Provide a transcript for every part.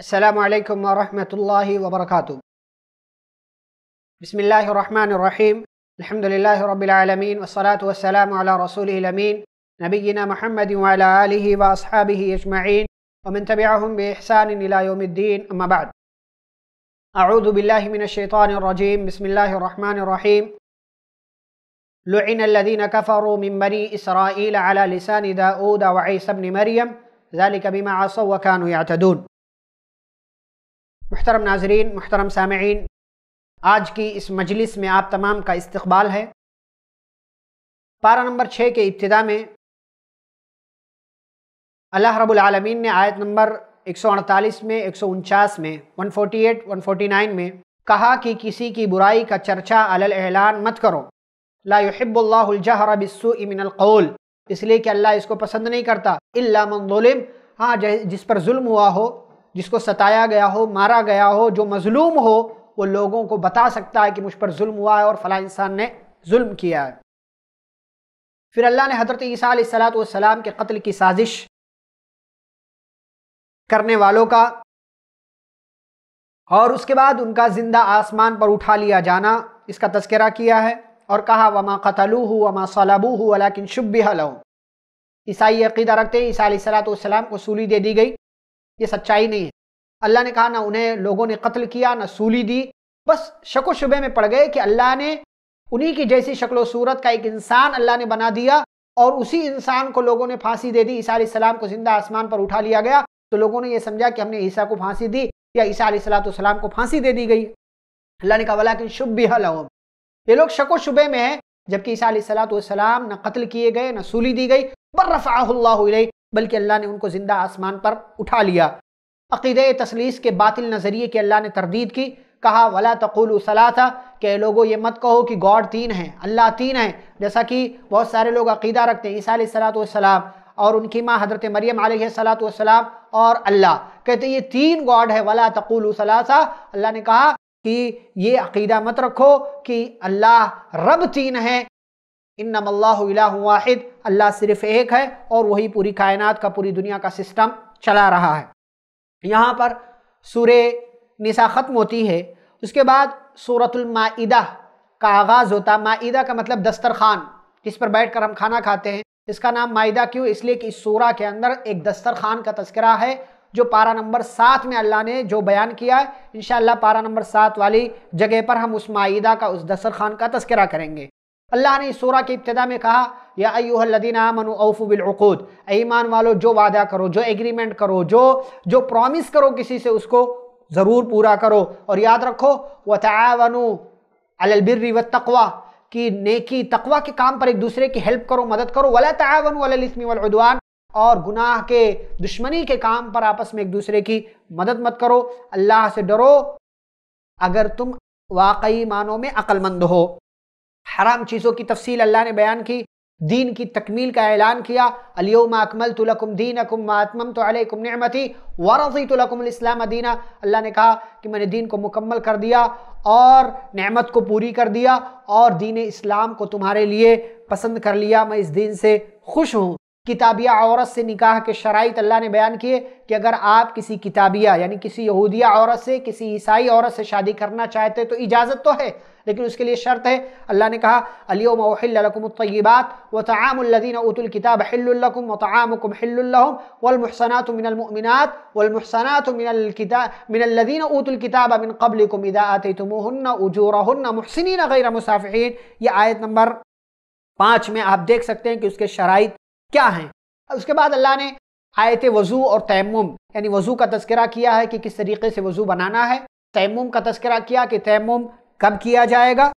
السلام عليكم ورحمة الله وبركاته بسم الله الرحمن الرحيم الحمد لله رب العالمين والصلاة والسلام على رسوله الأمين نبينا محمد وعلى آله وأصحابه أجمعين ومن تبعهم بإحسان إلى يوم الدين أما بعد أعوذ بالله من الشيطان الرجيم بسم الله الرحمن الرحيم لعن الذين كفروا من بني إسرائيل على لسان داود وعيسى بن مريم ذلك بما عصوا وكانوا يعتدون महतरम नाजरीन महतरम सामीन आज की इस मजलिस में आप तमाम का इस्तबाल है पारा नंबर छः के इब्तदा में अल्लाह रबालमीन ने आयत नंबर एक सौ अड़तालीस में एक सौ उनचास में one forty eight one forty nine में कहा कि किसी की बुराई का चर्चा अलल एलान मत करो लाहिब्लाजहरबिसमिनकौल इसलिए कि अल्लाह इसको पसंद नहीं करता इल्ला मंदोलिम हाँ जिस पर जुल्म हुआ हो जिसको सताया गया हो मारा गया हो जो मजलूम हो वो लोगों को बता सकता है कि मुझ पर जुल्म हुआ है और फला इंसान ने जुल्म किया है फिर अल्लाह ने हज़रत ईसा सलाम के कत्ल की साजिश करने वालों का और उसके बाद उनका ज़िंदा आसमान पर उठा लिया जाना इसका तस्करा किया है और कहा वमा कतलू हो वमा सलाबू हो किन शुभ हलो ईसाई अकीदा रखते ईसा सलाम को सूली दे दी गई ये सच्चाई नहीं है अल्लाह ने कहा ना उन्हें लोगों ने कत्ल किया ना सूली दी बस शको शुबे में पड़ गए कि अल्लाह ने उन्हीं की जैसी शक्ल सूरत का एक इंसान अल्लाह ने बना दिया और उसी इंसान को लोगों ने फांसी दे दी ईसा सलाम को जिंदा आसमान पर उठा लिया गया तो लोगों ने यह समझा कि हमने ईसा को फांसी दी या ईसा सलाम को फांसी दे दी गई अल्लाह ने कहा वाला कि शुभ लहोम ये लोग शको शुबे में हैं जबकि ईसा सलाम न कत्ल किए गए न सूली दी गई बर्रफ़ाह बल्कि अल्लाह ने उनको ज़िंदा आसमान पर उठा लिया अक़ीद तसलीस के बातिल नज़रिए की अल्लाह ने तरदीद की कहा वला तकुल था कि लोगों ये मत कहो कि गॉड तीन हैं अल्लाह तीन हैं जैसा कि बहुत सारे लोग अकीदा रखते हैं ईसा सलाम और उनकी माँ हज़रत मरियम सलाम और अल्लाह कहते ये तीन गॉड है वला तकुल सला अल्लाह ने कहा कि ये अकीदा मत रखो कि अल्लाह रब तीन है इन नमल्लाद अल्लाह सिर्फ एक है और वही पूरी कायनात का पूरी दुनिया का सिस्टम चला रहा है यहाँ पर सूर निसा ख़त्म होती है उसके बाद सूरतुलमादा का आगाज़ होता माइदा का मतलब दस्तरखान जिस पर बैठ कर हम खाना खाते हैं इसका नाम माइदा क्यों इसलिए कि इस सूरा के अंदर एक दस्तरखान का तस्करा है जो पारा नंबर सात में अल्लाह ने जो बयान किया है इन पारा नंबर सात वाली जगह पर हम उस माहिदा का उस दस्तरखान का तस्करा करेंगे अल्लाह ने सोरा की इब्तदा में कहा या अयुहदीन आमन औफू बिलकूद ईमान वालो जो वादा करो जो एग्रीमेंट करो जो जो प्रॉमिस करो किसी से उसको ज़रूर पूरा करो और याद रखो व तवनु अलबिर व तकवा कि नेकी तकवा के काम पर एक दूसरे की हेल्प करो मदद करो वला तवनु वलस्मी वलदवान और गुनाह के दुश्मनी के काम पर आपस में एक दूसरे की मदद मत करो अल्लाह से डरो अगर तुम वाकई मानों में अक्लमंद हो हराम चीज़ों की तफसील अल्लाह ने बयान की दीन की तकमील का ऐलान किया अलियम अकमल तुलकुम दीन अकुम आत्मम तो अलकुम नमती वारसी इस्लाम दीना अल्लाह ने कहा कि मैंने दीन को मुकम्मल कर दिया और नमत को पूरी कर दिया और दीन इस्लाम को तुम्हारे लिए पसंद कर लिया मैं इस दीन से खुश हूँ किताबिया औरत से निकाह के शराइत अल्लाह ने बयान किए कि अगर आप किसी किताबिया यानी किसी यहूदिया औरत से किसी ईसाई औरत से शादी करना चाहते तो इजाज़त तो है लेकिन उसके लिए शर्त है अल्लाह ने कहा अलियोमतबात व तआमदीन उतुल किताब हिल्लकुम वतआमकुम हिल्लहम वलमहसनात मिनलमिनत वलमहसनात मिनलकिता मिनल्लदीन उतुल किताब मिन कबलकुम इदा आतैतुमूहुन्ना गैर मुसाफिन ये आयत नंबर पाँच में आप देख सकते हैं कि उसके शराइ क्या हैं उसके बाद अल्लाह ने आयत वज़ू और तैमुम यानी वज़ू का तस्करा किया है कि किस तरीके से वज़ू बनाना है तैमुम का तस्करा किया कि तैमुम कब किया जाएगा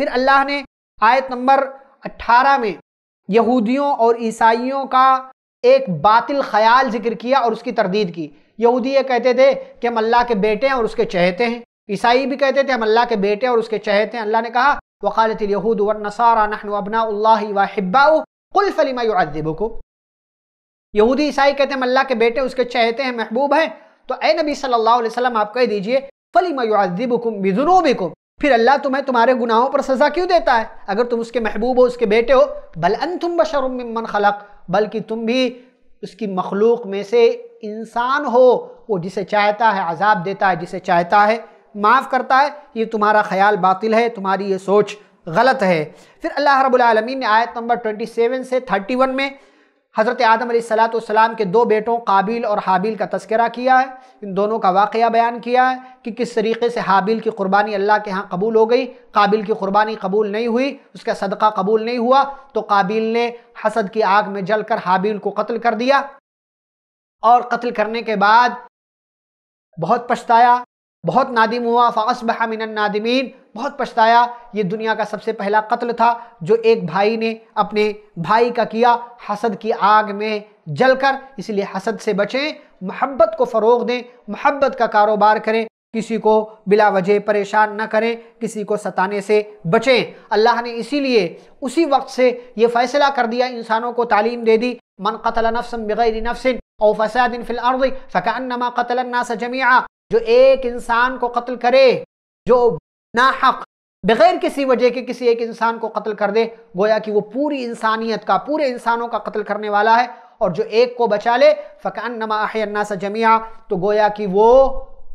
फिर अल्लाह ने आयत नंबर 18 में यहूदियों और ईसाइयों का एक बातिल ख्याल जिक्र किया और उसकी तरदीद की यहूदी ये कहते थे कि हम अल्लाह के बेटे हैं और उसके चहते हैं ईसाई भी कहते थे हम अल्लाह के बेटे और उसके चहते हैं अल्लाह ने कहा वकालत यहूद वन नसारा नहन अबना वाहिब्बा कुल फलीमा युद्दिबो को यहूदी ईसाई कहते हैं अल्लाह के बेटे उसके चहते हैं महबूब हैं तो ए नबी सल्लल्लाहु अलैहि वसल्लम आप कह दीजिए फलीमा युद्दिबुकुम बिजुनूबिकुम फिर अल्लाह तुम्हें तुम्हारे गुनाहों पर सज़ा क्यों देता है अगर तुम उसके महबूब हो उसके बेटे हो बल अन तुम बशरमन खलक बल्कि तुम भी उसकी मखलूक में से इंसान हो वो जिसे चाहता है अजाब देता है जिसे चाहता है माफ़ करता है ये तुम्हारा ख्याल बातिल है तुम्हारी ये सोच गलत है फिर अल्लाह रबालमीन ने आयत नंबर ट्वेंटी सेवन से थर्टी वन में हज़रत आदम सलाम के दो बेटों काबिल और हाबिल का तस्करा किया है इन दोनों का वाक़ बयान किया है कि किस तरीके से हाबिल की क़ुरबानी अल्लाह के यहाँ कबूल हो गई काबिल की क़ुरबानी कबूल नहीं हुई उसका सदका कबूल नहीं हुआ तो काबिल ने हसद की आग में जल कर हाबिल को कत्ल कर दिया और कत्ल करने के बाद बहुत पछताया बहुत नादिम हुआ फ़ास बहामिन मिनन नादिमीन बहुत पछताया ये दुनिया का सबसे पहला कत्ल था जो एक भाई ने अपने भाई का किया हसद की आग में जलकर इसलिए हसद से बचें मोहब्बत को फ़रोग दें मोहब्बत का कारोबार करें किसी को बिला वजह परेशान न करें किसी को सताने से बचें अल्लाह ने इसीलिए उसी वक्त से ये फ़ैसला कर दिया इंसानों को तालीम दे दी मन कतल नफसम बग़ैर नफसिन और फसादिन फ़िल अर्द कतल नास जो एक इंसान को कत्ल करे जो ना हक बगैर किसी वजह के किसी एक इंसान को कत्ल कर दे गोया कि वो पूरी इंसानियत का पूरे इंसानों का कत्ल करने वाला है और जो एक को बचा ले फ़कान नमा सा जमिया तो गोया कि वो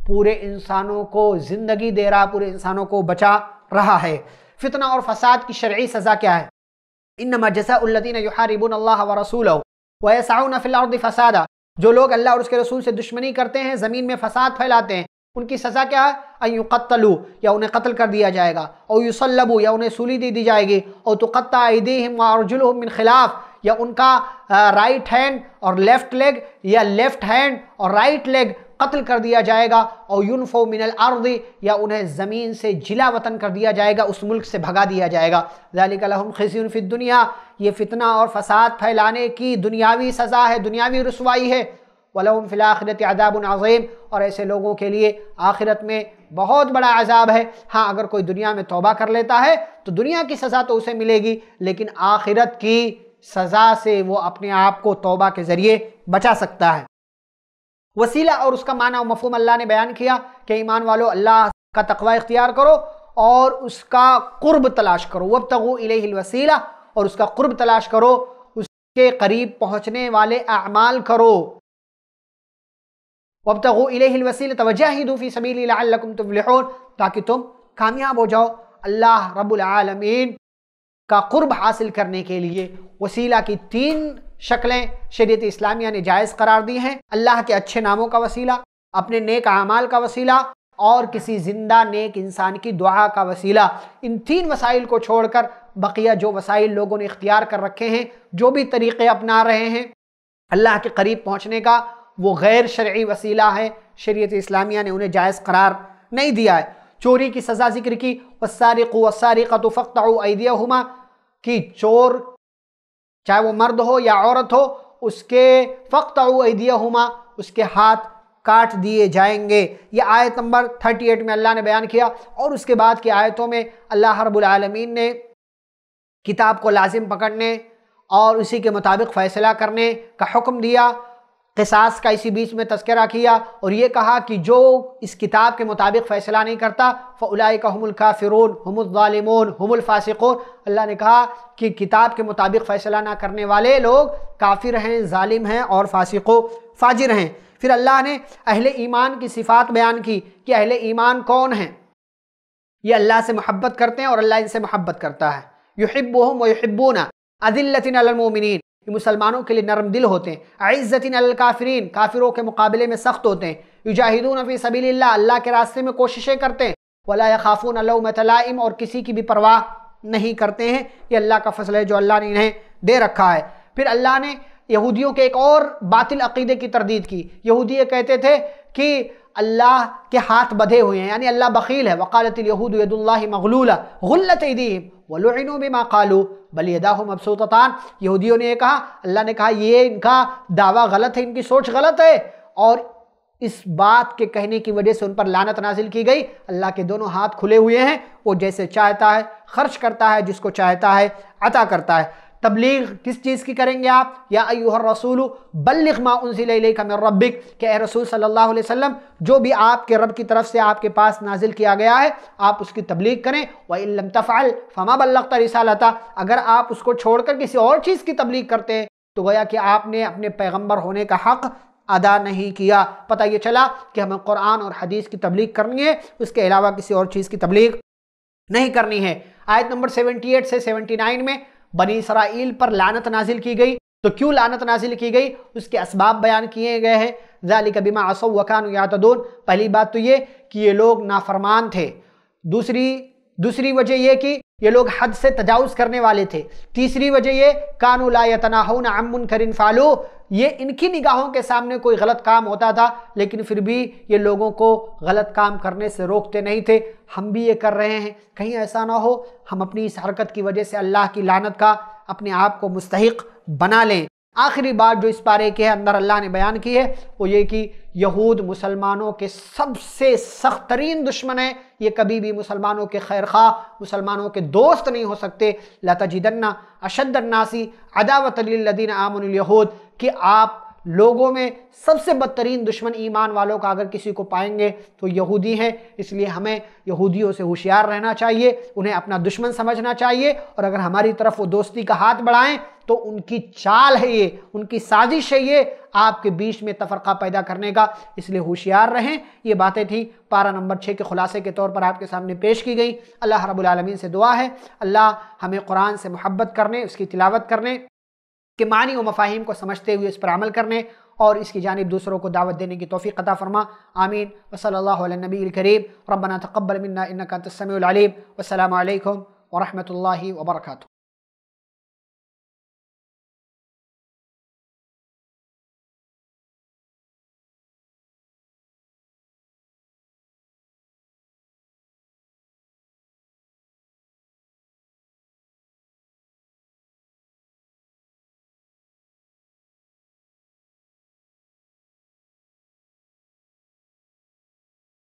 पूरे इंसानों को ज़िंदगी दे रहा पूरे इंसानों को बचा रहा है फितना और फसाद की शर्य सज़ा क्या है इन नमा जैसा उल्लिन हारिबन अल्लाह व रसूल वैसा फिलहाल फ़सादा जो लोग अल्लाह और उसके रसूल से दुश्मनी करते हैं ज़मीन में फसाद फैलाते हैं उनकी सज़ा क्या है अयुकत्तलू या उन्हें कत्ल कर दिया जाएगा और युसलबू या उन्हें सूली दे दी जाएगी और तो कत्तादीम अर्जुलमिन खिलाफ या उनका राइट हैंड और लेफ़्ट लेग या लेफ़्ट हैंड और राइट लेग कत्ल कर दिया जाएगा और यूनफो मिनल आर्दी या उन्हें ज़मीन से जिला वतन कर दिया जाएगा उस मुल्क से भगा दिया जाएगा ज़ालिकलहम खिसी दुनिया ये फितना और फसाद फैलाने की दुनियावी सज़ा है दुनियावी रसवाई है वलम फ़िलाखरत अजाबनाज़ीम और ऐसे लोगों के लिए आखिरत में बहुत बड़ा अजाब है हाँ अगर कोई दुनिया में तोबा कर लेता है तो दुनिया की सज़ा तो उसे मिलेगी लेकिन आखिरत की सज़ा से वो अपने आप को तोबा के ज़रिए बचा सकता है वसीला और उसका माना मफहम अल्लाह ने बयान किया कि ईमान वालों अल्लाह का तकवा इख्तियार करो और उसका कुर्ब तलाश करो वब तगो वसीला और उसका कुर्ब तलाश करो उसके करीब पहुँचने वाले अमाल करो वब तगो वसील तोजह ही दूफ़ी सबील तुम ताकि तुम कामयाब हो जाओ अल्लाह रब्बुल रबालमीन का कुर्ब हासिल करने के लिए वसीला की तीन शक्लें शरीत इस्लामिया ने जायज़ करार दी हैं अल्लाह के अच्छे नामों का वसीला अपने नेक अमाल का वसीला और किसी ज़िंदा नेक इंसान की दुआ का वसीला इन तीन वसाइल को छोड़कर बकिया जो वसाइल लोगों ने इख्तियार कर रखे हैं जो भी तरीक़े अपना रहे हैं अल्लाह के करीब पहुँचने का वो गैर शर्य वसीला है शरीत इस्लामिया ने उन्हें जायज़ करार नहीं दिया है चोरी की सज़ा जिक्र की वसारिक वसारिका तो फ़क्त ऐदिया कि चोर चाहे वो मर्द हो या औरत हो उसके फ़क्त हुमा उसके हाथ काट दिए जाएंगे ये आयत नंबर 38 में अल्लाह ने बयान किया और उसके बाद की आयतों में अल्लाह हरबालमीन ने किताब को लाजिम पकड़ने और उसी के मुताबिक फ़ैसला करने का हुक्म दिया कसास का इसी बीच में तस्करा किया और ये कहा कि जो इस किताब के मुताबिक फ़ैसला नहीं करता फ़लाए का हमल काफिरून हमलमोन हमल अल्लाह ने कहा कि किताब के मुताबिक फ़ैसला ना करने वाले लोग काफिर हैं ालिम हैं और फासिको फाजिर हैं फिर अल्लाह ने अहले ईमान की सिफात बयान की कि अहले ईमान कौन हैं ये अल्लाह से महब्बत करते हैं और अल्लाह इनसे महब्बत करता है युहिब हम वहब्बूना अदिल्लतिन अलमोमिन कि मुसलमानों के लिए नरम दिल होते हैं आज़तिन अलकाफ़रीन काफिरों के मुकाबले में सख्त होते हैं युजाहिदून फ़ी सबील अल्लाह के रास्ते में कोशिशें करते हैं वला खाफून मतलाइम और किसी की भी परवाह नहीं करते हैं ये अल्लाह का फसल है जो अल्लाह ने इन्हें दे रखा है फिर अल्लाह ने यहूदियों के एक और बातिल अकीदे की तरदीद की यहूदी कहते थे कि अल्लाह के हाथ बधे हुए हैं यानी अल्लाह बकील है वकालतूदुल्ल मगलूला गुल्लत ईदीम वलुनो बिमा कालू बल यदाह मबसूतान यहूदियों ने कहा अल्लाह ने कहा ये इनका दावा गलत है इनकी सोच गलत है और इस बात के कहने की वजह से उन पर लानत नाजिल की गई अल्लाह के दोनों हाथ खुले हुए हैं वो जैसे चाहता है खर्च करता है जिसको चाहता है अता करता है तबलीग किस चीज़ की करेंगे आप या अयूहर रसूल बल्लिग मा उनसिल रबिक के रसूल सल्लल्लाहु अलैहि वसल्लम जो भी आपके रब की तरफ से आपके पास नाजिल किया गया है आप उसकी तबलीग करें वम तफ़ाल फमा बल्लग तरिसालता अगर आप उसको छोड़कर किसी और चीज़ की तबलीग करते हैं तो गोया कि आपने अपने पैगम्बर होने का हक़ अदा नहीं किया पता ये चला कि हमें कुरान और हदीस की तबलीग करनी है उसके अलावा किसी और चीज़ की तबलीग नहीं करनी है आयत नंबर 78 से 79 में बनी इसराइल पर लानत नाजिल की गई तो क्यों लानत नाजिल की गई उसके असबाब बयान किए गए हैं जाली कबीमा आसो वकान यातदून पहली बात तो ये कि ये लोग नाफरमान थे दूसरी दूसरी वजह यह कि ये लोग हद से तजावज़ करने वाले थे तीसरी वजह ये कानूला यतनाहन अमुन करिन फालू ये इनकी निगाहों के सामने कोई गलत काम होता था लेकिन फिर भी ये लोगों को गलत काम करने से रोकते नहीं थे हम भी ये कर रहे हैं कहीं ऐसा ना हो हम अपनी इस हरकत की वजह से अल्लाह की लानत का अपने आप को मुस्तक बना लें आखिरी बात जो इस पारे के अंदर अल्लाह ने बयान की है वो ये कि यहूद मुसलमानों के सबसे सख्त तरीन दुश्मन है ये कभी भी मुसलमानों के खैर खा मुसलमानों के दोस्त नहीं हो सकते लता जिदन्ना अशदन्नासी अदावत आमन यहूद कि आप लोगों में सबसे बदतरीन दुश्मन ईमान वालों का अगर किसी को पाएंगे तो यहूदी हैं इसलिए हमें यहूदियों से होशियार रहना चाहिए उन्हें अपना दुश्मन समझना चाहिए और अगर हमारी तरफ वो दोस्ती का हाथ बढ़ाएं तो उनकी चाल है ये उनकी साजिश है ये आपके बीच में तफरक़ा पैदा करने का इसलिए होशियार रहें ये बातें थी पारा नंबर छः के खुलासे के तौर पर आपके सामने पेश की गई अल्लाह रबालमीन से दुआ है अल्लाह हमें कुरान से मोहब्बत करने उसकी तिलावत करने के मानी व मफाहिम को समझते हुए इस पर अमल करने और इसकी जानब दूसरों को दावत देने की तोफ़ी अता फ़रमा आमीन वसल्ला नबी करीब रबना तकबल मन्ना इनका तस्मीम वसलम वरहमल वर्का